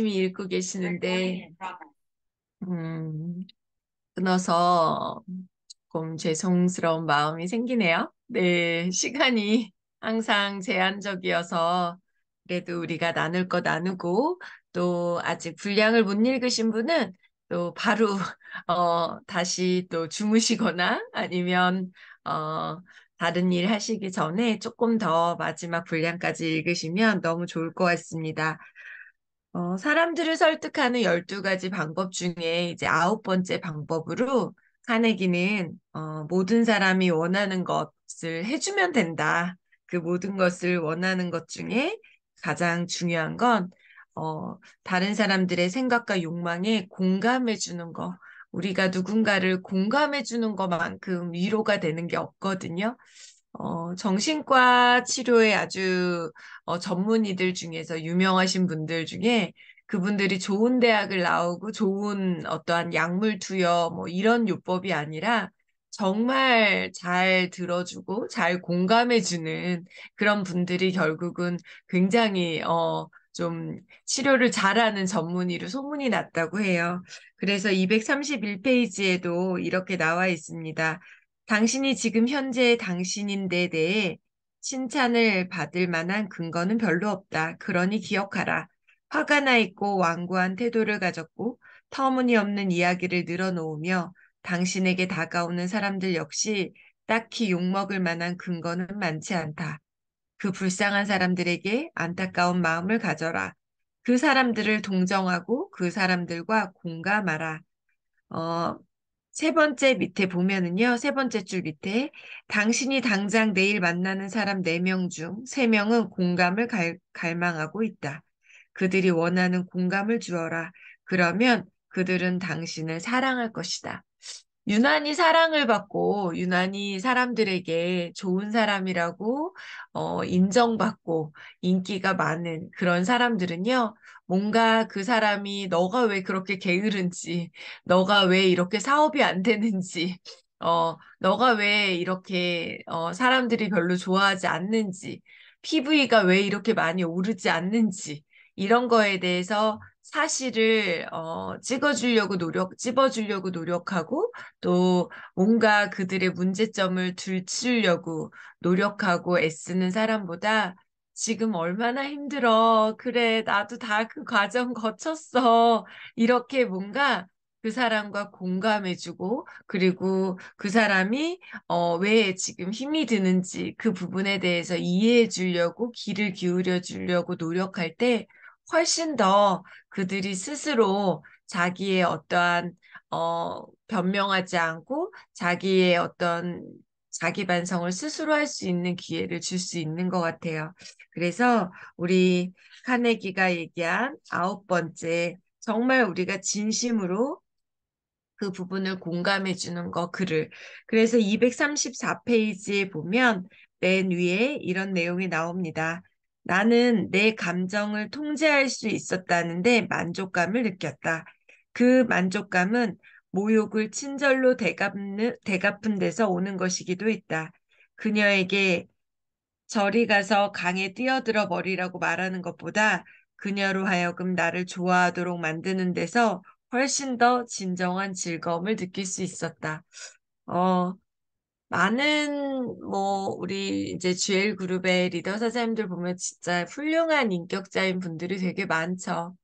열심히 읽고 계시는데 음, 끊어서 조금 죄송스러운 마음이 생기네요. 네, 시간이 항상 제한적이어서 그래도 우리가 나눌 거 나누고 또 아직 분량을 못 읽으신 분은 또 바로 어, 다시 또 주무시거나 아니면 어, 다른 일 하시기 전에 조금 더 마지막 분량까지 읽으시면 너무 좋을 것 같습니다. 어, 사람들을 설득하는 12가지 방법 중에 이제 아홉 번째 방법으로 카네기는 어, 모든 사람이 원하는 것을 해주면 된다. 그 모든 것을 원하는 것 중에 가장 중요한 건 어, 다른 사람들의 생각과 욕망에 공감해 주는 것. 우리가 누군가를 공감해 주는 것만큼 위로가 되는 게 없거든요. 어, 정신과 치료에 아주 어, 전문의들 중에서 유명하신 분들 중에 그분들이 좋은 대학을 나오고 좋은 어떠한 약물 투여 뭐 이런 요법이 아니라 정말 잘 들어주고 잘 공감해주는 그런 분들이 결국은 굉장히 어, 좀 치료를 잘하는 전문의로 소문이 났다고 해요. 그래서 231페이지에도 이렇게 나와 있습니다. 당신이 지금 현재의 당신인 데 대해 칭찬을 받을 만한 근거는 별로 없다. 그러니 기억하라. 화가 나 있고 완고한 태도를 가졌고 터무니없는 이야기를 늘어놓으며 당신에게 다가오는 사람들 역시 딱히 욕먹을 만한 근거는 많지 않다. 그 불쌍한 사람들에게 안타까운 마음을 가져라. 그 사람들을 동정하고 그 사람들과 공감하라. 어, 세 번째 밑에 보면은요. 세 번째 줄 밑에 당신이 당장 내일 만나는 사람 네 명 중 세명은 공감을 갈, 갈망하고 있다. 그들이 원하는 공감을 주어라. 그러면 그들은 당신을 사랑할 것이다. 유난히 사랑을 받고 유난히 사람들에게 좋은 사람이라고 어, 인정받고 인기가 많은 그런 사람들은요 뭔가 그 사람이 너가 왜 그렇게 게으른지, 너가 왜 이렇게 사업이 안 되는지, 어, 너가 왜 이렇게 어, 사람들이 별로 좋아하지 않는지, PV가 왜 이렇게 많이 오르지 않는지, 이런 거에 대해서 사실을 어, 찍어주려고 노력, 찝어주려고 노력하고 또 뭔가 그들의 문제점을 들추려고 노력하고 애쓰는 사람보다 지금 얼마나 힘들어. 그래, 나도 다 그 과정 거쳤어. 이렇게 뭔가 그 사람과 공감해주고, 그리고 그 사람이, 어, 왜 지금 힘이 드는지 그 부분에 대해서 이해해 주려고, 귀를 기울여 주려고 노력할 때 훨씬 더 그들이 스스로 자기의 어떠한, 어, 변명하지 않고 자기의 어떤 자기 반성을 스스로 할 수 있는 기회를 줄 수 있는 것 같아요. 그래서 우리 카네기가 얘기한 아홉 번째, 정말 우리가 진심으로 그 부분을 공감해 주는 거 글을. 그래서 234페이지에 보면 맨 위에 이런 내용이 나옵니다. 나는 내 감정을 통제할 수 있었다는데 만족감을 느꼈다. 그 만족감은 모욕을 친절로 대갚는, 대갚은 데서 오는 것이기도 했다. 그녀에게 저리 가서 강에 뛰어들어 버리라고 말하는 것보다 그녀로 하여금 나를 좋아하도록 만드는 데서 훨씬 더 진정한 즐거움을 느낄 수 있었다. 어, 많은 뭐 우리 이제 GL 그룹의 리더 사장님들 보면 진짜 훌륭한 인격자인 분들이 되게 많죠.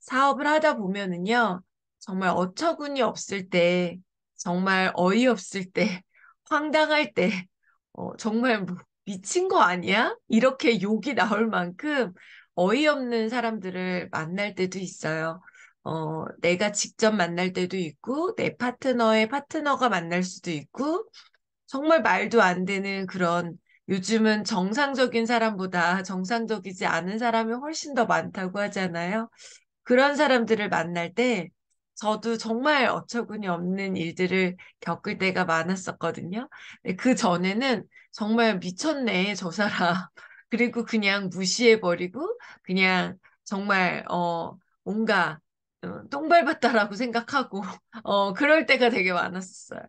사업을 하다 보면은요. 정말 어처구니 없을 때, 정말 어이없을 때, 황당할 때, 어, 정말 뭐 미친 거 아니야? 이렇게 욕이 나올 만큼 어이없는 사람들을 만날 때도 있어요. 어, 내가 직접 만날 때도 있고, 내 파트너의 파트너가 만날 수도 있고, 정말 말도 안 되는 그런 요즘은 정상적인 사람보다 정상적이지 않은 사람이 훨씬 더 많다고 하잖아요. 그런 사람들을 만날 때 저도 정말 어처구니 없는 일들을 겪을 때가 많았었거든요. 그 전에는 정말 미쳤네, 저 사람. 그리고 그냥 무시해버리고, 그냥 정말, 어, 뭔가, 어, 똥밟았다라고 생각하고, 어, 그럴 때가 되게 많았었어요.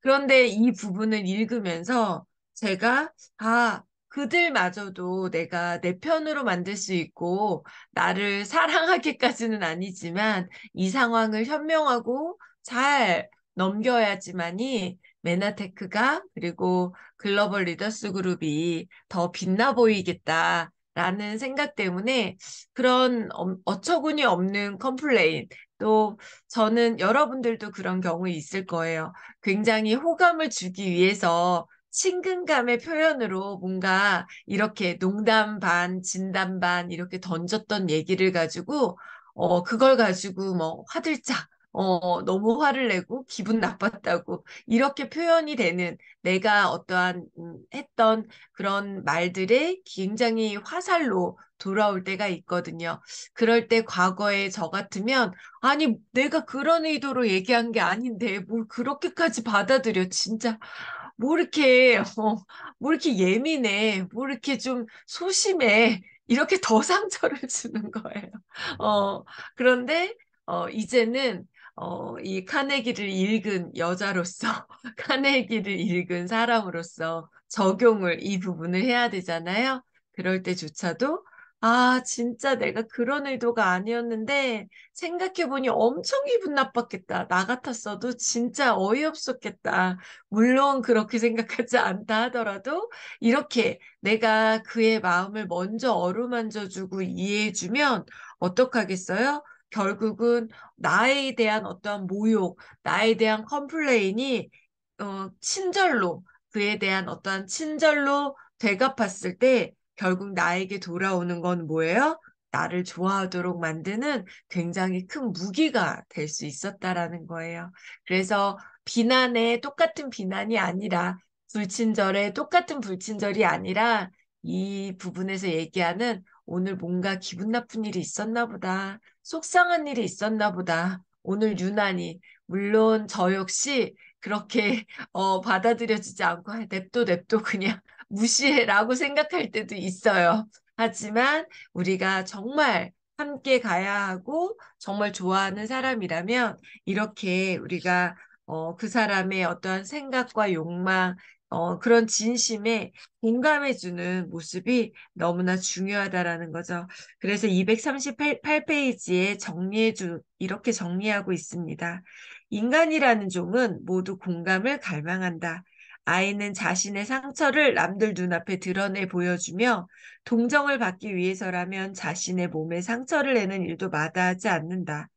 그런데 이 부분을 읽으면서 제가, 아, 그들마저도 내가 내 편으로 만들 수 있고 나를 사랑하기까지는 아니지만 이 상황을 현명하고 잘 넘겨야지만이 메나테크가 그리고 글로벌 리더스 그룹이 더 빛나 보이겠다. 라는 생각 때문에 그런 어처구니 없는 컴플레인 또 저는 여러분들도 그런 경우 있을 거예요. 굉장히 호감을 주기 위해서 친근감의 표현으로 뭔가 이렇게 농담 반, 진담 반 이렇게 던졌던 얘기를 가지고 어 그걸 가지고 뭐 화들짝 어 너무 화를 내고 기분 나빴다고 이렇게 표현이 되는 내가 어떠한 음, 했던 그런 말들의 굉장히 화살로 돌아올 때가 있거든요. 그럴 때 과거에 저 같으면 아니 내가 그런 의도로 얘기한 게 아닌데 뭘 그렇게까지 받아들여 진짜 뭐 이렇게, 어, 뭐 이렇게 예민해, 뭐 이렇게 좀 소심해, 이렇게 더 상처를 주는 거예요. 어, 그런데, 어, 이제는, 어, 이 카네기를 읽은 여자로서, 카네기를 읽은 사람으로서 적용을 이 부분을 해야 되잖아요. 그럴 때조차도 아, 진짜 내가 그런 의도가 아니었는데, 생각해보니 엄청 기분 나빴겠다. 나 같았어도 진짜 어이없었겠다. 물론 그렇게 생각하지 않다 하더라도, 이렇게 내가 그의 마음을 먼저 어루만져주고 이해해주면, 어떡하겠어요? 결국은 나에 대한 어떠한 모욕, 나에 대한 컴플레인이, 어, 친절로, 그에 대한 어떠한 친절로 되갚았을 때, 결국 나에게 돌아오는 건 뭐예요? 나를 좋아하도록 만드는 굉장히 큰 무기가 될 수 있었다라는 거예요. 그래서 비난에 똑같은 비난이 아니라 불친절에 똑같은 불친절이 아니라 이 부분에서 얘기하는 오늘 뭔가 기분 나쁜 일이 있었나 보다. 속상한 일이 있었나 보다. 오늘 유난히 물론 저 역시 그렇게 어, 받아들여지지 않고 냅둬냅둬 그냥 무시해라고 생각할 때도 있어요. 하지만 우리가 정말 함께 가야 하고 정말 좋아하는 사람이라면 이렇게 우리가 어, 그 사람의 어떠한 생각과 욕망, 어, 그런 진심에 공감해주는 모습이 너무나 중요하다라는 거죠. 그래서 238페이지에 정리해주, 이렇게 정리하고 있습니다. 인간이라는 종은 모두 공감을 갈망한다. 아이는 자신의 상처를 남들 눈앞에 드러내 보여주며 동정을 받기 위해서라면 자신의 몸에 상처를 내는 일도 마다하지 않는다.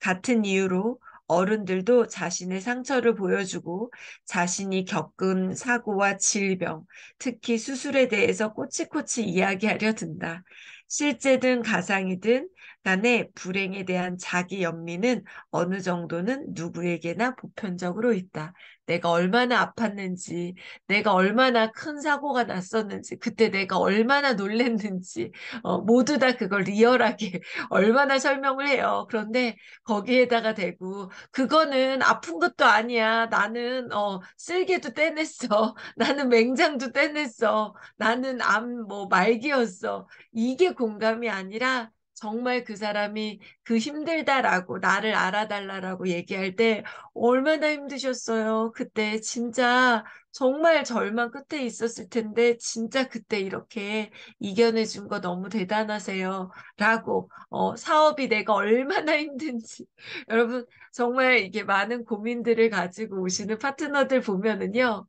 같은 이유로 어른들도 자신의 상처를 보여주고 자신이 겪은 사고와 질병, 특히 수술에 대해서 꼬치꼬치 이야기하려 든다. 실제든 가상이든 간에 불행에 대한 자기 연민은 어느 정도는 누구에게나 보편적으로 있다. 내가 얼마나 아팠는지, 내가 얼마나 큰 사고가 났었는지, 그때 내가 얼마나 놀랬는지, 어, 모두 다 그걸 리얼하게 얼마나 설명을 해요. 그런데 거기에다가 대고, 그거는 아픈 것도 아니야. 나는, 어, 쓸개도 떼냈어. 나는 맹장도 떼냈어. 나는 암, 뭐, 말기였어. 이게 공감이 아니라, 정말 그 사람이 그 힘들다라고 나를 알아달라라고 얘기할 때 얼마나 힘드셨어요. 그때 진짜 정말 절망 끝에 있었을 텐데 진짜 그때 이렇게 이겨내 준거 너무 대단하세요라고 어, 사업이 내가 얼마나 힘든지 여러분 정말 이게 많은 고민들을 가지고 오시는 파트너들 보면은요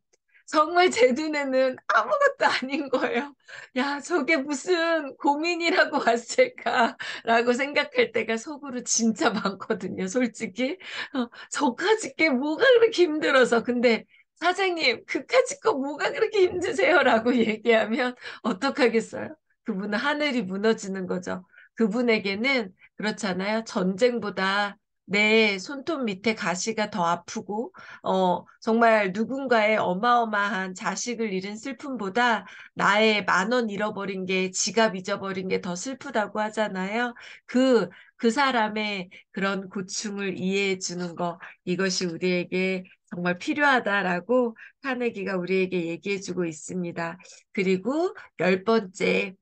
정말 제 눈에는 아무것도 아닌 거예요. 야, 저게 무슨 고민이라고 왔을까라고 생각할 때가 속으로 진짜 많거든요, 솔직히. 어, 저까지 게 뭐가 그렇게 힘들어서. 근데 사장님, 그까지 거 뭐가 그렇게 힘드세요? 라고 얘기하면 어떡하겠어요? 그분은 하늘이 무너지는 거죠. 그분에게는 그렇잖아요. 전쟁보다 내 손톱 밑에 가시가 더 아프고 어 정말 누군가의 어마어마한 자식을 잃은 슬픔보다 나의 만 원 잃어버린 게 지갑 잊어버린 게 더 슬프다고 하잖아요. 그그 그 사람의 그런 고충을 이해해 주는 거 이것이 우리에게 정말 필요하다라고 카네기가 우리에게 얘기해 주고 있습니다. 그리고 열 번째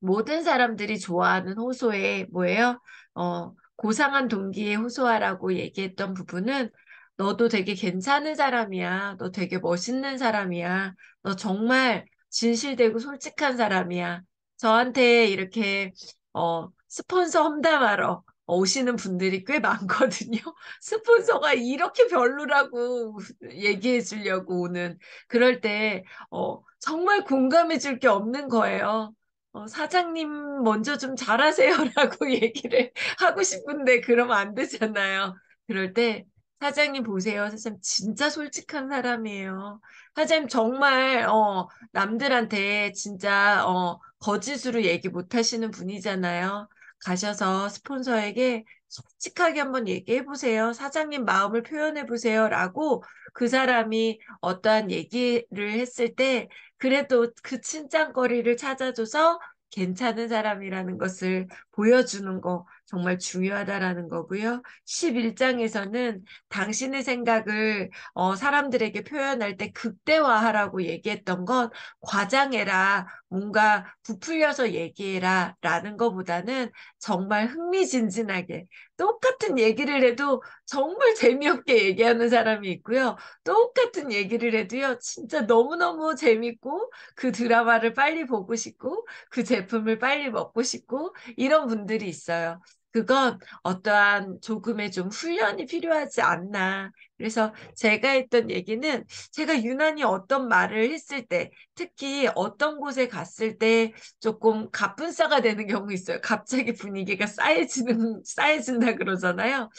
모든 사람들이 좋아하는 호소에 뭐예요? 어 고상한 동기에 호소하라고 얘기했던 부분은 너도 되게 괜찮은 사람이야. 너 되게 멋있는 사람이야. 너 정말 진실되고 솔직한 사람이야. 저한테 이렇게 어, 스폰서 험담하러 오시는 분들이 꽤 많거든요. 스폰서가 이렇게 별로라고 얘기해 주려고 오는 그럴 때 어, 정말 공감해 줄 게 없는 거예요. 어, 사장님 먼저 좀 잘하세요라고 얘기를 하고 네. 싶은데 그러면 안 되잖아요. 그럴 때 사장님 보세요. 사장님 진짜 솔직한 사람이에요. 사장님 정말 어 남들한테 진짜 어 거짓으로 얘기 못 하시는 분이잖아요. 가셔서 스폰서에게 솔직하게 한번 얘기해 보세요. 사장님 마음을 표현해 보세요. 라고 그 사람이 어떠한 얘기를 했을 때 그래도 그친장거리를 찾아줘서 괜찮은 사람이라는 것을 보여주는 거. 정말 중요하다라는 거고요. 11장에서는 당신의 생각을 어, 사람들에게 표현할 때 극대화하라고 얘기했던 건 과장해라, 뭔가 부풀려서 얘기해라 라는 것보다는 정말 흥미진진하게 똑같은 얘기를 해도 정말 재미없게 얘기하는 사람이 있고요. 똑같은 얘기를 해도요. 진짜 너무너무 재밌고 그 드라마를 빨리 보고 싶고 그 제품을 빨리 먹고 싶고 이런 분들이 있어요. 그건 어떠한 조금의 좀 훈련이 필요하지 않나. 그래서 제가 했던 얘기는 제가 유난히 어떤 말을 했을 때, 특히 어떤 곳에 갔을 때 조금 갑분싸가 되는 경우 있어요. 갑자기 분위기가 쌓여지는, 쌓여진다 그러잖아요.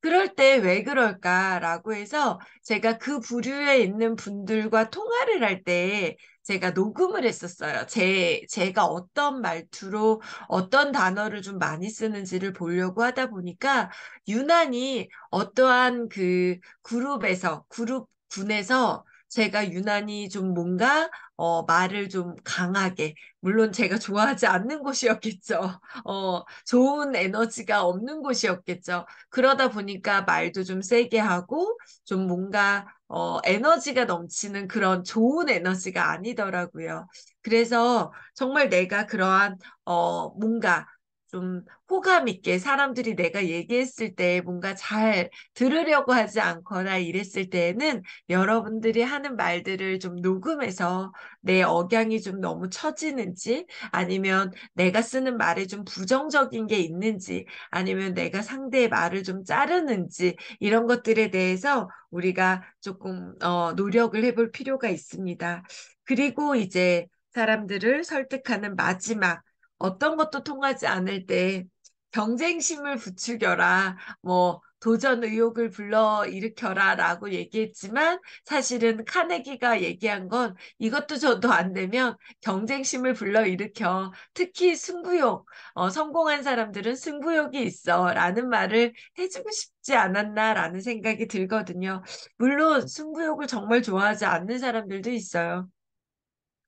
그럴 때 왜 그럴까라고 해서 제가 그 부류에 있는 분들과 통화를 할때 제가 녹음을 했었어요. 제, 제가 어떤 말투로 어떤 단어를 좀 많이 쓰는지를 보려고 하다 보니까 유난히 어떠한 그 그룹에서, 그룹 군에서 제가 유난히 좀 뭔가 어, 말을 좀 강하게, 물론 제가 좋아하지 않는 곳이었겠죠. 어, 좋은 에너지가 없는 곳이었겠죠. 그러다 보니까 말도 좀 세게 하고, 좀 뭔가, 어, 에너지가 넘치는 그런 좋은 에너지가 아니더라고요. 그래서 정말 내가 그러한, 어, 뭔가, 좀 호감 있게 사람들이 내가 얘기했을 때 뭔가 잘 들으려고 하지 않거나 이랬을 때에는 여러분들이 하는 말들을 좀 녹음해서 내 억양이 좀 너무 처지는지 아니면 내가 쓰는 말에 좀 부정적인 게 있는지 아니면 내가 상대의 말을 좀 자르는지 이런 것들에 대해서 우리가 조금 어, 노력을 해볼 필요가 있습니다. 그리고 이제 사람들을 설득하는 마지막 어떤 것도 통하지 않을 때 경쟁심을 부추겨라, 뭐, 도전 의욕을 불러 일으켜라 라고 얘기했지만 사실은 카네기가 얘기한 건 이것도 저도 안 되면 경쟁심을 불러 일으켜 특히 승부욕, 어, 성공한 사람들은 승부욕이 있어 라는 말을 해주고 싶지 않았나라는 생각이 들거든요. 물론 승부욕을 정말 좋아하지 않는 사람들도 있어요.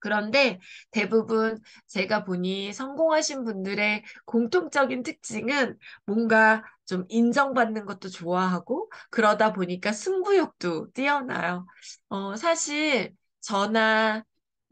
그런데 대부분 제가 보니 성공하신 분들의 공통적인 특징은 뭔가 좀 인정받는 것도 좋아하고 그러다 보니까 승부욕도 뛰어나요. 어, 사실 저나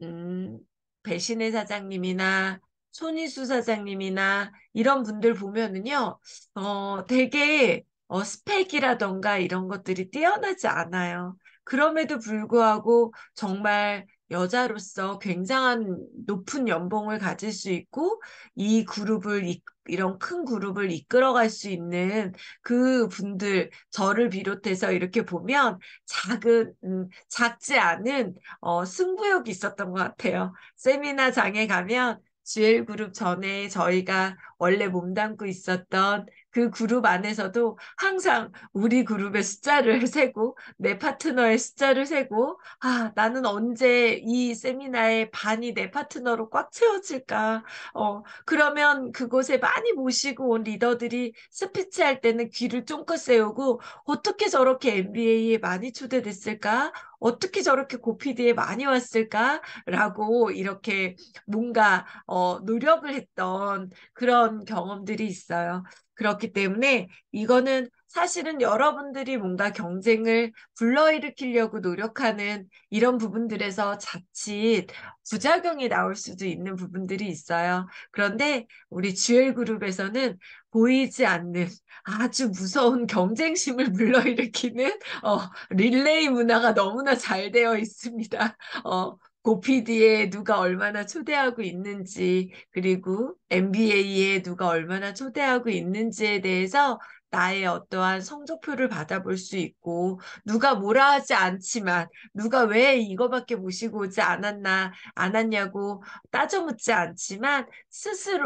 음, 배신의 사장님이나 손희수 사장님이나 이런 분들 보면은요, 어, 되게 어, 스펙이라던가 이런 것들이 뛰어나지 않아요. 그럼에도 불구하고 정말 여자로서 굉장한 높은 연봉을 가질 수 있고 이 그룹을 이런 이큰 그룹을 이끌어갈 수 있는 그 분들 저를 비롯해서 이렇게 보면 작은 음, 작지 않은 어, 승부욕이 있었던 것 같아요. 세미나장에 가면 GL 그룹 전에 저희가 원래 몸담고 있었던 그 그룹 안에서도 항상 우리 그룹의 숫자를 세고 내 파트너의 숫자를 세고 아 나는 언제 이 세미나의 반이 내 파트너로 꽉 채워질까 어 그러면 그곳에 많이 모시고 온 리더들이 스피치할 때는 귀를 쫑긋 세우고 어떻게 저렇게 MBA에 많이 초대됐을까 어떻게 저렇게 고피디에 많이 왔을까라고 이렇게 뭔가 어 노력을 했던 그런 그런 경험들이 있어요. 그렇기 때문에 이거는 사실은 여러분들이 뭔가 경쟁을 불러일으키려고 노력하는 이런 부분들에서 자칫 부작용이 나올 수도 있는 부분들이 있어요. 그런데 우리 주 l 그룹에서는 보이지 않는 아주 무서운 경쟁심을 불러일으키는 어, 릴레이 문화가 너무나 잘 되어 있습니다. 어, 고피디에 누가 얼마나 초대하고 있는지, 그리고 MBA에 누가 얼마나 초대하고 있는지에 대해서 나의 어떠한 성적표를 받아볼 수 있고 누가 뭐라 하지 않지만 누가 왜 이거밖에 보시고 오지 않았나 않았냐고 따져 묻지 않지만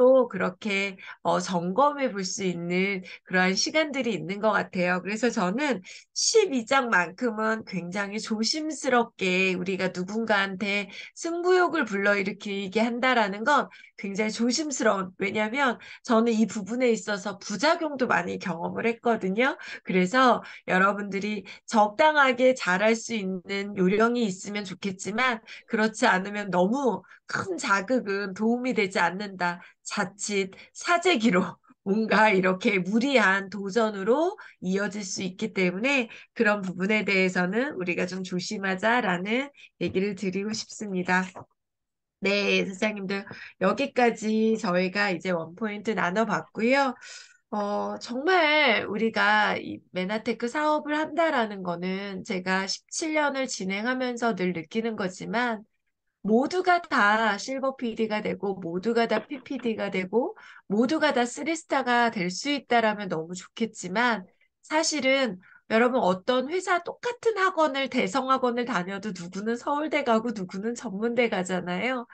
스스로 그렇게 어, 점검해 볼 수 있는 그러한 시간들이 있는 것 같아요. 그래서 저는 12장만큼은 굉장히 조심스럽게 우리가 누군가한테 승부욕을 불러일으키게 한다라는 건 굉장히 조심스러운 왜냐하면 저는 이 부분에 있어서 부작용도 많이 경험 작업을 했거든요. 그래서 여러분들이 적당하게 잘할 수 있는 요령이 있으면 좋겠지만 그렇지 않으면 너무 큰 자극은 도움이 되지 않는다. 자칫 사재기로 뭔가 이렇게 무리한 도전으로 이어질 수 있기 때문에 그런 부분에 대해서는 우리가 좀 조심하자라는 얘기를 드리고 싶습니다. 네, 선생님들 여기까지 저희가 이제 원포인트 나눠봤고요. 어, 정말 우리가 이 메나테크 사업을 한다라는 거는 제가 17년을 진행하면서 늘 느끼는 거지만 모두가 다 실버 PD가 되고 모두가 다 PPD가 되고 모두가 다 쓰리스타가 될 수 있다라면 너무 좋겠지만 사실은 여러분 어떤 회사 똑같은 학원을 대성 학원을 다녀도 누구는 서울대 가고 누구는 전문대 가잖아요.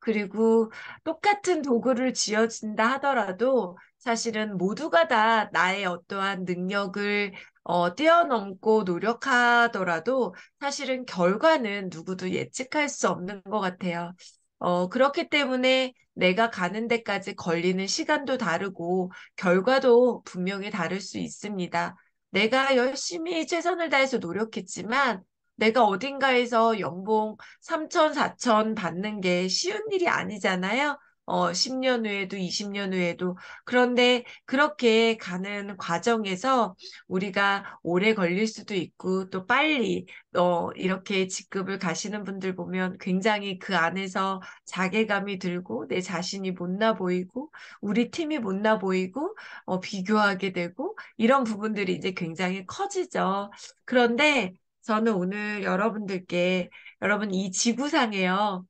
그리고 똑같은 도구를 쥐어진다 하더라도 사실은 모두가 다 나의 어떠한 능력을 어, 뛰어넘고 노력하더라도 사실은 결과는 누구도 예측할 수 없는 것 같아요. 어, 그렇기 때문에 내가 가는 데까지 걸리는 시간도 다르고 결과도 분명히 다를 수 있습니다. 내가 열심히 최선을 다해서 노력했지만 내가 어딘가에서 연봉 3천, 4천 받는 게 쉬운 일이 아니잖아요. 어, 10년 후에도 20년 후에도 그런데 그렇게 가는 과정에서 우리가 오래 걸릴 수도 있고 또 빨리 어, 이렇게 직급을 가시는 분들 보면 굉장히 그 안에서 자괴감이 들고 내 자신이 못나 보이고 우리 팀이 못나 보이고 어, 비교하게 되고 이런 부분들이 이제 굉장히 커지죠. 그런데 저는 오늘 여러분들께 여러분 이 지구상에요.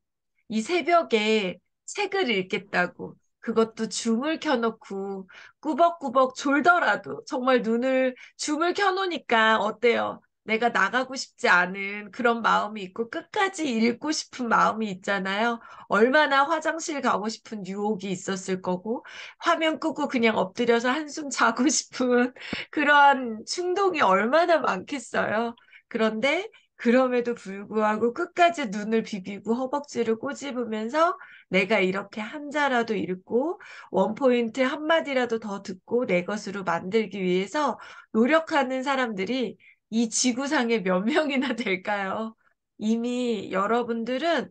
이 새벽에 책을 읽겠다고 그것도 줌을 켜놓고 꾸벅꾸벅 졸더라도 정말 눈을 줌을 켜놓으니까 어때요? 내가 나가고 싶지 않은 그런 마음이 있고 끝까지 읽고 싶은 마음이 있잖아요. 얼마나 화장실 가고 싶은 유혹이 있었을 거고 화면 끄고 그냥 엎드려서 한숨 자고 싶은 그러한 충동이 얼마나 많겠어요. 그런데 그럼에도 불구하고 끝까지 눈을 비비고 허벅지를 꼬집으면서 내가 이렇게 한자라도 읽고 원포인트 한마디라도 더 듣고 내 것으로 만들기 위해서 노력하는 사람들이 이 지구상에 몇 명이나 될까요? 이미 여러분들은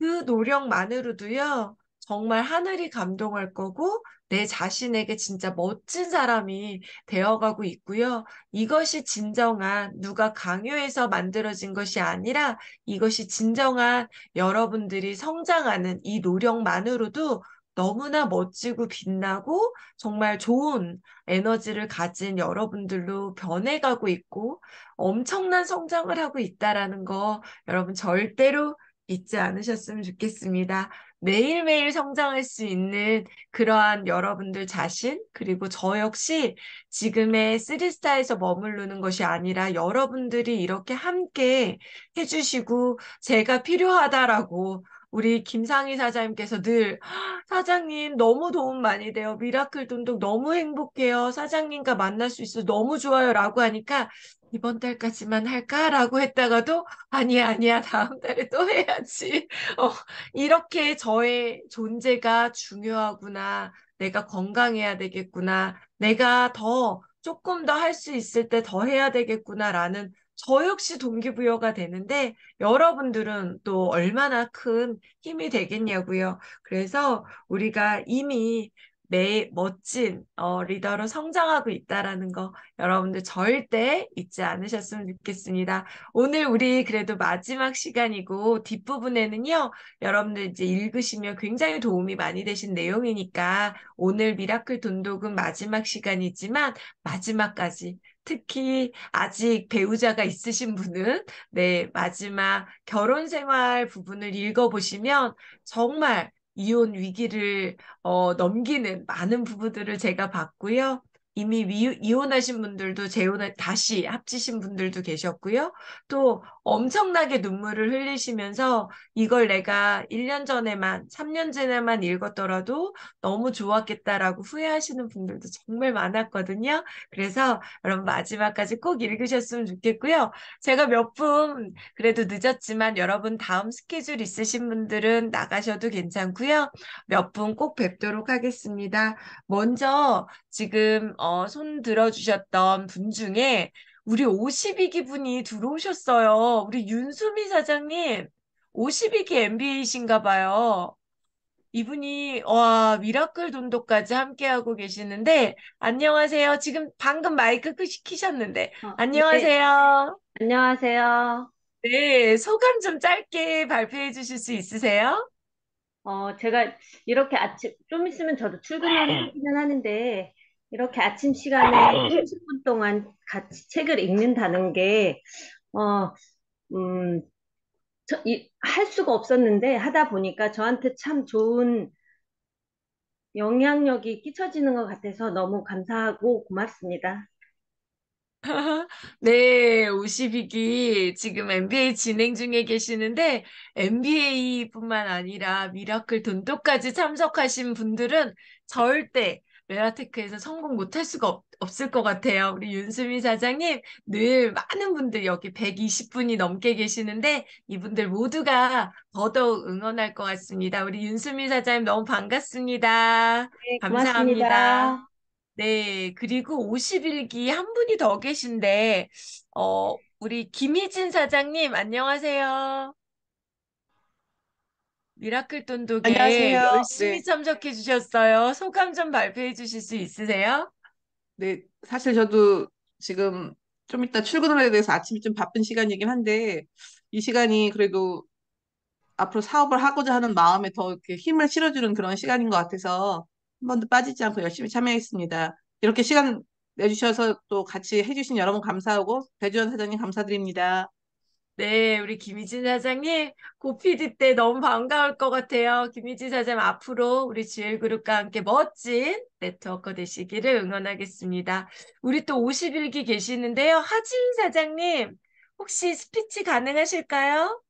그 노력만으로도요, 정말 하늘이 감동할 거고 내 자신에게 진짜 멋진 사람이 되어가고 있고요. 이것이 진정한 누가 강요해서 만들어진 것이 아니라 이것이 진정한 여러분들이 성장하는 이 노력만으로도 너무나 멋지고 빛나고 정말 좋은 에너지를 가진 여러분들로 변해가고 있고 엄청난 성장을 하고 있다라는 거 여러분 절대로 잊지 않으셨으면 좋겠습니다. 매일매일 성장할 수 있는 그러한 여러분들 자신, 그리고 저 역시 지금의 쓰리스타에서 머무르는 것이 아니라 여러분들이 이렇게 함께 해주시고 제가 필요하다라고 우리 김상희 사장님께서 늘 사장님 너무 도움 많이 돼요. 미라클 돈독 너무 행복해요. 사장님과 만날 수 있어 너무 좋아요라고 하니까 이번 달까지만 할까라고 했다가도 아니야 아니야 다음 달에 또 해야지 어, 이렇게 저의 존재가 중요하구나 내가 건강해야 되겠구나 내가 더 조금 더 할 수 있을 때 더 해야 되겠구나라는 저 역시 동기부여가 되는데 여러분들은 또 얼마나 큰 힘이 되겠냐고요. 그래서 우리가 이미 매일 멋진 어, 리더로 성장하고 있다라는 거 여러분들 절대 잊지 않으셨으면 좋겠습니다. 오늘 우리 그래도 마지막 시간이고 뒷부분에는요 여러분들 이제 읽으시면 굉장히 도움이 많이 되신 내용이니까 오늘 미라클 돈독은 마지막 시간이지만 마지막까지 특히 아직 배우자가 있으신 분은 네 마지막 결혼 생활 부분을 읽어보시면 정말 이혼 위기를 어, 넘기는 많은 부부들을 제가 봤고요. 이미 이혼하신 분들도 재혼을 다시 합치신 분들도 계셨고요. 또 엄청나게 눈물을 흘리시면서 이걸 내가 1년 전에만, 3년 전에만 읽었더라도 너무 좋았겠다라고 후회하시는 분들도 정말 많았거든요. 그래서 여러분 마지막까지 꼭 읽으셨으면 좋겠고요. 제가 몇 분 그래도 늦었지만 여러분 다음 스케줄 있으신 분들은 나가셔도 괜찮고요. 몇 분 꼭 뵙도록 하겠습니다. 먼저 지금 어, 어, 손 들어주셨던 분 중에 우리 52기분이 들어오셨어요. 우리 윤수미 사장님 52기 MBA이신가 봐요. 이분이 와 미라클 돈독까지 함께하고 계시는데 안녕하세요. 지금 방금 마이크 끄시키셨는데 어, 네. 안녕하세요. 네. 안녕하세요. 네 소감 좀 짧게 발표해 주실 수 있으세요? 어 제가 이렇게 아침 좀 있으면 저도 출근을 하기는 하는데 이렇게 아침 시간에 30분 음. 동안 같이 책을 읽는다는 게, 어, 음, 할 수가 없었는데 하다 보니까 저한테 참 좋은 영향력이 끼쳐지는 것 같아서 너무 감사하고 고맙습니다. 네, 52기 지금 MBA 진행 중에 계시는데 MBA뿐만 아니라 미라클 돈독까지 참석하신 분들은 절대 메라테크에서 성공 못할 수가 없, 없을 것 같아요. 우리 윤수미 사장님, 늘 많은 분들 여기 120분이 넘게 계시는데 이분들 모두가 더더욱 응원할 것 같습니다. 우리 윤수미 사장님 너무 반갑습니다. 네, 감사합니다. 고맙습니다. 네, 그리고 51기 한 분이 더 계신데, 어, 우리 김희진 사장님, 안녕하세요. 미라클 돈독에 열심히 네. 참석해 주셨어요. 소감 좀 발표해 주실 수 있으세요? 네, 사실 저도 지금 좀 이따 출근을 해야 돼서 아침이 좀 바쁜 시간이긴 한데 이 시간이 그래도 앞으로 사업을 하고자 하는 마음에 더 이렇게 힘을 실어주는 그런 시간인 것 같아서 한 번도 빠지지 않고 열심히 참여했습니다. 이렇게 시간 내주셔서 또 같이 해주신 여러분 감사하고 배주연 사장님 감사드립니다. 네, 우리 김희진 사장님, 고피디 때 너무 반가울 것 같아요. 김희진 사장님, 앞으로 우리 지엘그룹과 함께 멋진 네트워커 되시기를 응원하겠습니다. 우리 또 51기 계시는데요. 하진 사장님, 혹시 스피치 가능하실까요?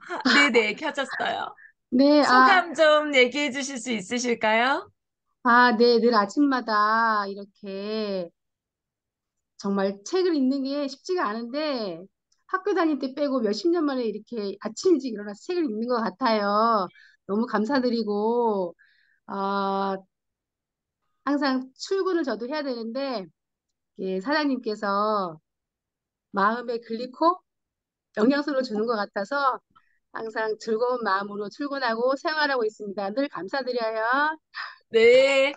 하, 네네, 켜졌어요. 네, 아, 소감 좀 얘기해 주실 수 있으실까요? 아, 네, 늘 아침마다 이렇게 정말 책을 읽는 게 쉽지가 않은데 학교 다닐 때 빼고 몇 십 년 만에 이렇게 아침 일찍 일어나서 책을 읽는 것 같아요. 너무 감사드리고 어, 항상 출근을 저도 해야 되는데 예, 사장님께서 마음에 글리코 영양소를 주는 것 같아서 항상 즐거운 마음으로 출근하고 생활하고 있습니다. 늘 감사드려요. 네.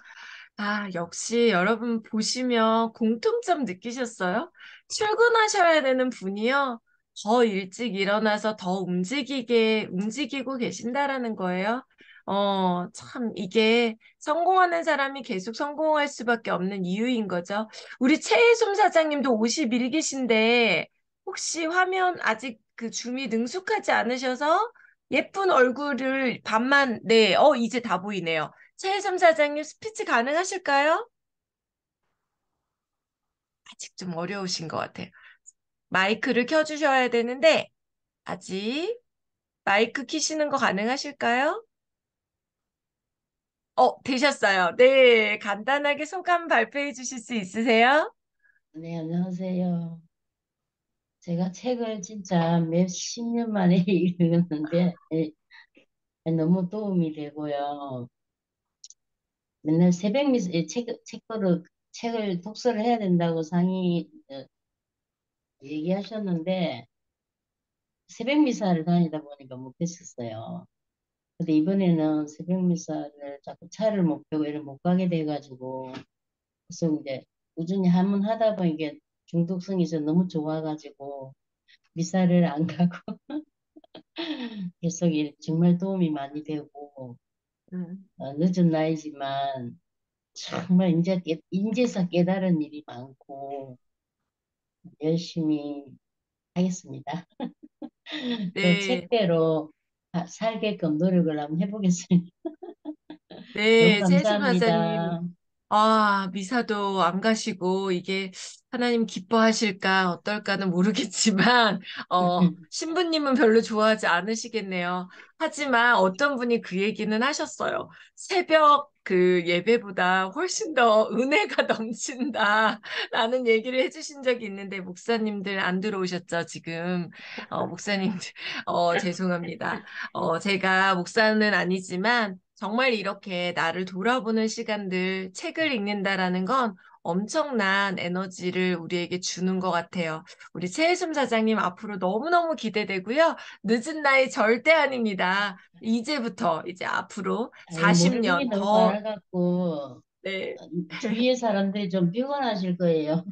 아, 역시 여러분 보시면 공통점 느끼셨어요? 출근하셔야 되는 분이요. 더 일찍 일어나서 더 움직이게, 움직이고 계신다라는 거예요. 어, 참, 이게 성공하는 사람이 계속 성공할 수밖에 없는 이유인 거죠. 우리 최혜솜 사장님도 51기신데, 혹시 화면 아직 그 줌이 능숙하지 않으셔서 예쁜 얼굴을 반만, 네, 어, 이제 다 보이네요. 최혜삼 사장님 스피치 가능하실까요? 아직 좀 어려우신 것 같아요. 마이크를 켜주셔야 되는데 아직 마이크 키시는 거 가능하실까요? 어, 되셨어요. 네, 간단하게 소감 발표해 주실 수 있으세요? 네, 안녕하세요. 제가 책을 진짜 몇 십 년 만에 읽었는데 네, 너무 도움이 되고요. 맨날 새벽 미술 예, 책, 책거를 책을 독서를 해야 된다고 상의 어, 얘기하셨는데 새벽 미사를 다니다 보니까 못했었어요. 근데 이번에는 새벽 미사를 자꾸 차를 못 빼고 이를 못 가게 돼가지고 그래서 이제 꾸준히 한문 하다 보니까 중독성이 좀 너무 좋아가지고 미사를 안 가고 계속 정말 도움이 많이 되고 어, 늦은 나이지만 정말 이제 깨, 인제서 깨달은 일이 많고 열심히 하겠습니다. 그 네. 그 책대로 아, 살게끔 노력을 한번 해보겠습니다. 네, 너무 최수 감사합니다. 아, 미사도 안 가시고 이게 하나님 기뻐하실까 어떨까는 모르겠지만 어, 신부님은 별로 좋아하지 않으시겠네요. 하지만 어떤 분이 그 얘기는 하셨어요. 새벽 그 예배보다 훨씬 더 은혜가 넘친다라는 얘기를 해주신 적이 있는데 목사님들 안 들어오셨죠 지금 어, 목사님들 어, 죄송합니다. 어, 제가 목사는 아니지만 정말 이렇게 나를 돌아보는 시간들, 책을 읽는다라는 건 엄청난 에너지를 우리에게 주는 것 같아요. 우리 최혜숨 사장님 앞으로 너무너무 기대되고요. 늦은 나이 절대 아닙니다. 이제부터, 이제 앞으로 40년 더. 네. 주위에 사람들이 좀 피곤하실 거예요.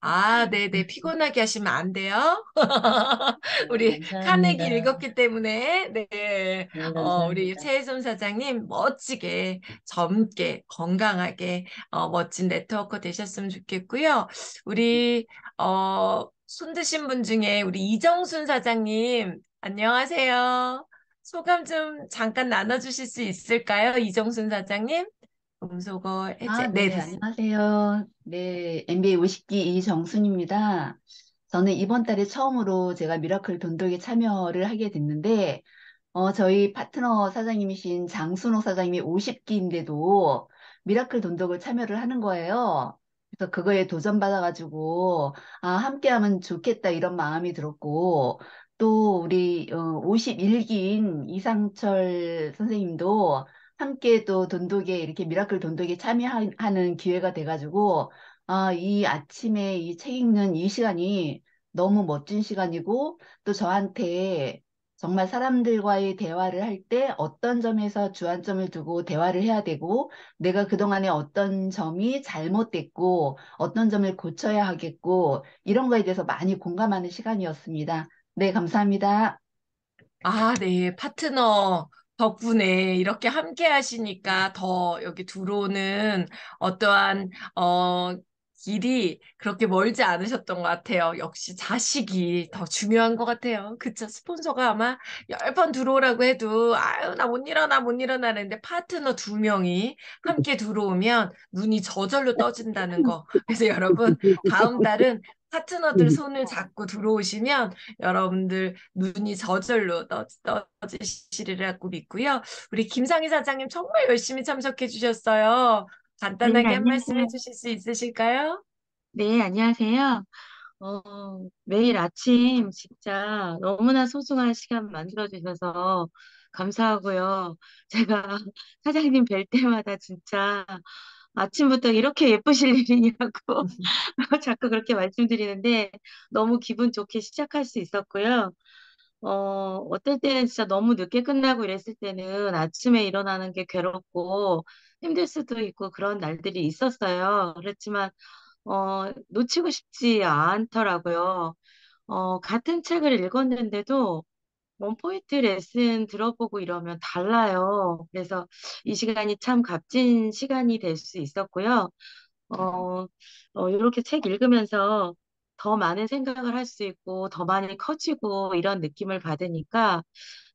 아, 네네. 네. 피곤하게 하시면 안 돼요. 우리 네, 감사합니다. 카네기 읽었기 때문에, 네. 네, 어, 우리 감사합니다. 최혜솜 사장님, 멋지게, 젊게, 건강하게, 어, 멋진 네트워커 되셨으면 좋겠고요. 우리, 어, 손 드신 분 중에 우리 이정순 사장님, 안녕하세요. 소감 좀 잠깐 나눠주실 수 있을까요? 이정순 사장님? 음소거 아, 해제. 아, 네, 네 안녕하세요. 네, MBA 50기 이정순입니다. 저는 이번 달에 처음으로 제가 미라클 돈독에 참여를 하게 됐는데 어, 저희 파트너 사장님이신 장순호 사장님이 50기인데도 미라클 돈독을 참여를 하는 거예요. 그래서 그거에 도전받아가지고 아 함께하면 좋겠다 이런 마음이 들었고 또 우리 어, 51기인 이상철 선생님도 함께 또 돈독에 이렇게 미라클 돈독에 참여하는 기회가 돼가지고 아, 이 아침에 이 책 읽는 이 시간이 너무 멋진 시간이고 또 저한테 정말 사람들과의 대화를 할 때 어떤 점에서 주안점을 두고 대화를 해야 되고 내가 그동안에 어떤 점이 잘못됐고 어떤 점을 고쳐야 하겠고 이런 거에 대해서 많이 공감하는 시간이었습니다. 네, 감사합니다. 아, 네. 파트너 덕분에 이렇게 함께 하시니까 더 여기 들어오는 어떠한 어 길이 그렇게 멀지 않으셨던 것 같아요. 역시 자식이 더 중요한 것 같아요. 그쵸? 스폰서가 아마 열 번 들어오라고 해도 아유 나 못 일어나 못 일어나는데 파트너 두 명이 함께 들어오면 눈이 저절로 떠진다는 거. 그래서 여러분 다음 달은 파트너들 음. 손을 잡고 들어오시면 여러분들 눈이 저절로 떠, 떠지시리라고 믿고요. 우리 김상희 사장님 정말 열심히 참석해 주셨어요. 간단하게 네, 한 말씀 해주실 수 있으실까요? 네, 안녕하세요. 어, 매일 아침 진짜 너무나 소중한 시간 만들어주셔서 감사하고요. 제가 사장님 뵐 때마다 진짜 아침부터 이렇게 예쁘실 일이냐고 음. 자꾸 그렇게 말씀드리는데 너무 기분 좋게 시작할 수 있었고요. 어, 어떨 때는 진짜 너무 늦게 끝나고 이랬을 때는 아침에 일어나는 게 괴롭고 힘들 수도 있고 그런 날들이 있었어요. 그렇지만 어, 놓치고 싶지 않더라고요. 어, 같은 책을 읽었는데도 원포인트 레슨 들어보고 이러면 달라요. 그래서 이 시간이 참 값진 시간이 될 수 있었고요. 어, 어, 이렇게 책 읽으면서 더 많은 생각을 할 수 있고 더 많이 커지고 이런 느낌을 받으니까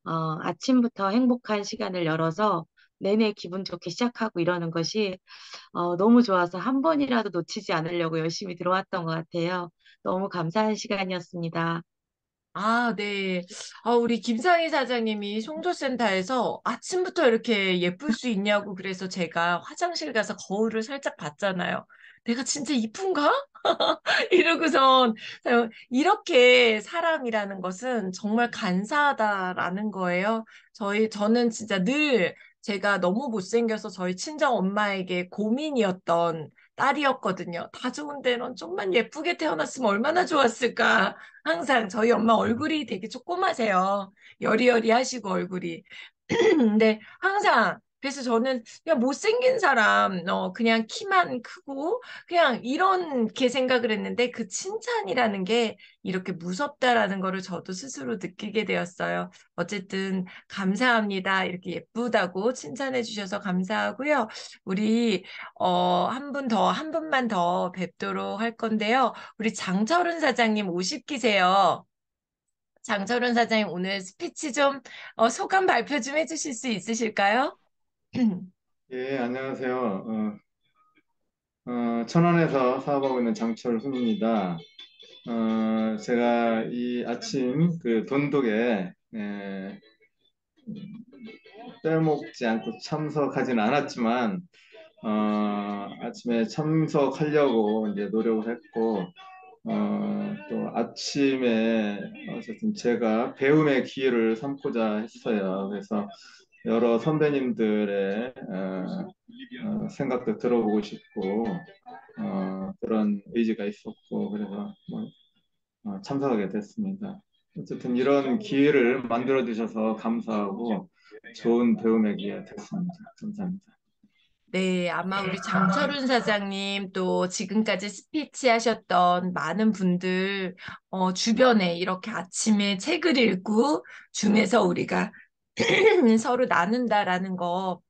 어, 아침부터 행복한 시간을 열어서 내내 기분 좋게 시작하고 이러는 것이 어, 너무 좋아서 한 번이라도 놓치지 않으려고 열심히 들어왔던 것 같아요. 너무 감사한 시간이었습니다. 아, 네. 아, 우리 김상희 사장님이 송조센터에서 아침부터 이렇게 예쁠 수 있냐고 그래서 제가 화장실 가서 거울을 살짝 봤잖아요. 내가 진짜 이쁜가? 이러고선 이렇게 사람이라는 것은 정말 간사하다라는 거예요. 저희 저는 진짜 늘 제가 너무 못생겨서 저희 친정 엄마에게 고민이었던 딸이었거든요. 다 좋은데 넌 좀만 예쁘게 태어났으면 얼마나 좋았을까. 항상 저희 엄마 얼굴이 되게 조그마세요. 여리여리 하시고 얼굴이. 근데 항상 그래서 저는 그냥 못생긴 사람, 어, 그냥 키만 크고, 그냥 이렇게 생각을 했는데 그 칭찬이라는 게 이렇게 무섭다라는 거를 저도 스스로 느끼게 되었어요. 어쨌든 감사합니다. 이렇게 예쁘다고 칭찬해 주셔서 감사하고요. 우리, 어, 한 분 더, 한 분만 더 뵙도록 할 건데요. 우리 장철은 사장님 50기세요. 장철은 사장님 오늘 스피치 좀 어, 소감 발표 좀 해주실 수 있으실까요? 예, 안녕하세요. 어, 어, 천안에서 사업하고 있는 장철훈입니다. 어, 제가 이 아침 그 돈독에 에, 예, 빼먹지 않고 참석하지는 않았지만 어, 아침에 참석하려고 이제 노력을 했고 어, 또 아침에 어쨌든 제가 배움의 기회를 삼고자 했어요. 그래서 여러 선배님들의 어, 어, 생각도 들어보고 싶고 어, 그런 의지가 있었고 그래서 뭐, 어, 참석하게 됐습니다. 어쨌든 이런 기회를 만들어 주셔서 감사하고 좋은 배움의 기회 됐습니다. 감사합니다. 네, 아마 우리 장철훈 사장님 또 지금까지 스피치 하셨던 많은 분들 어, 주변에 이렇게 아침에 책을 읽고 줌에서 우리가 서로 나눈다라는 거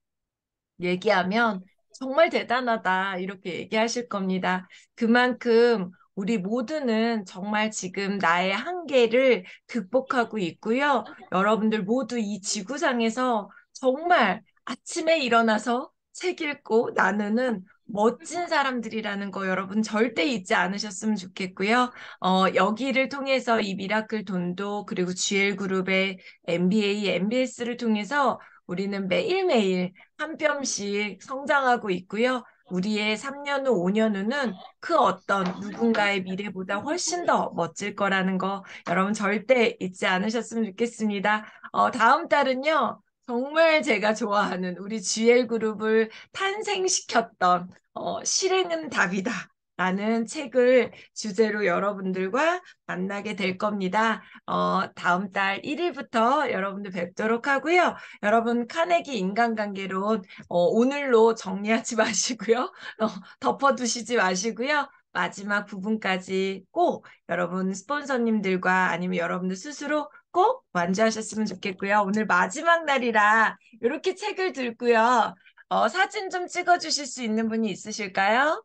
얘기하면 정말 대단하다 이렇게 얘기하실 겁니다. 그만큼 우리 모두는 정말 지금 나의 한계를 극복하고 있고요. 여러분들 모두 이 지구상에서 정말 아침에 일어나서 책 읽고 나누는 멋진 사람들이라는 거 여러분 절대 잊지 않으셨으면 좋겠고요. 어, 여기를 통해서 이 미라클 돈도 그리고 GL 그룹의 MBA, MBS를 통해서 우리는 매일매일 한 뼘씩 성장하고 있고요. 우리의 3년 후, 5년 후는 그 어떤 누군가의 미래보다 훨씬 더 멋질 거라는 거 여러분 절대 잊지 않으셨으면 좋겠습니다. 어, 다음 달은요. 정말 제가 좋아하는 우리 GL 그룹을 탄생시켰던 어, 실행은 답이다. 라는 책을 주제로 여러분들과 만나게 될 겁니다. 어, 다음 달 1일부터 여러분들 뵙도록 하고요. 여러분 카네기 인간관계론 어, 오늘로 정리하지 마시고요. 어, 덮어두시지 마시고요. 마지막 부분까지 꼭 여러분 스폰서님들과 아니면 여러분들 스스로 꼭 완주하셨으면 좋겠고요. 오늘 마지막 날이라 이렇게 책을 들고요. 어, 사진 좀 찍어주실 수 있는 분이 있으실까요?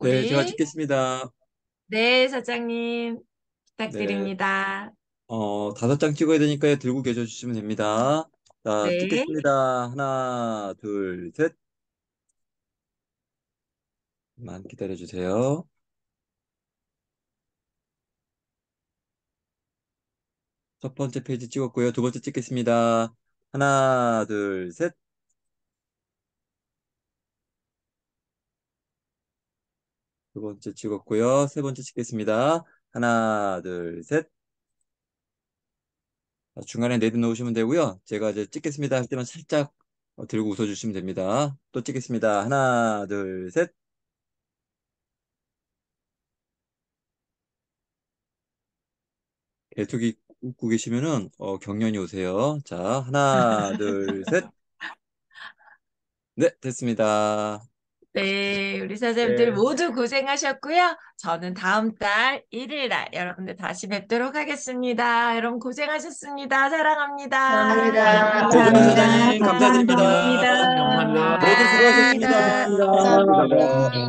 네, 우리? 제가 찍겠습니다. 네, 사장님 부탁드립니다. 네. 어, 다섯 장 찍어야 되니까요. 들고 계셔 주시면 됩니다. 자, 네. 찍겠습니다. 하나, 둘, 셋. 만 기다려 주세요. 첫 번째 페이지 찍었고요. 두 번째 찍겠습니다. 하나, 둘, 셋. 두 번째 찍었고요. 세 번째 찍겠습니다. 하나, 둘, 셋. 아, 중간에 내려놓으시면 네 되고요. 제가 이제 찍겠습니다 할 때만 살짝 어, 들고 웃어주시면 됩니다. 또 찍겠습니다. 하나, 둘, 셋. 개투 웃고 계시면은 어, 경련이 오세요. 자, 하나, 둘, 셋. 네, 됐습니다. 네, 우리 선생님들 네. 모두 고생하셨고요. 저는 다음 달 1일 날 여러분들 다시 뵙도록 하겠습니다. 여러분 고생하셨습니다. 사랑합니다. 네, 네, 감사합니다. 감사합니다. 감사드립니다. 감사합니다. 모두 수고하셨습니다. 감사합니다. 감사합니다.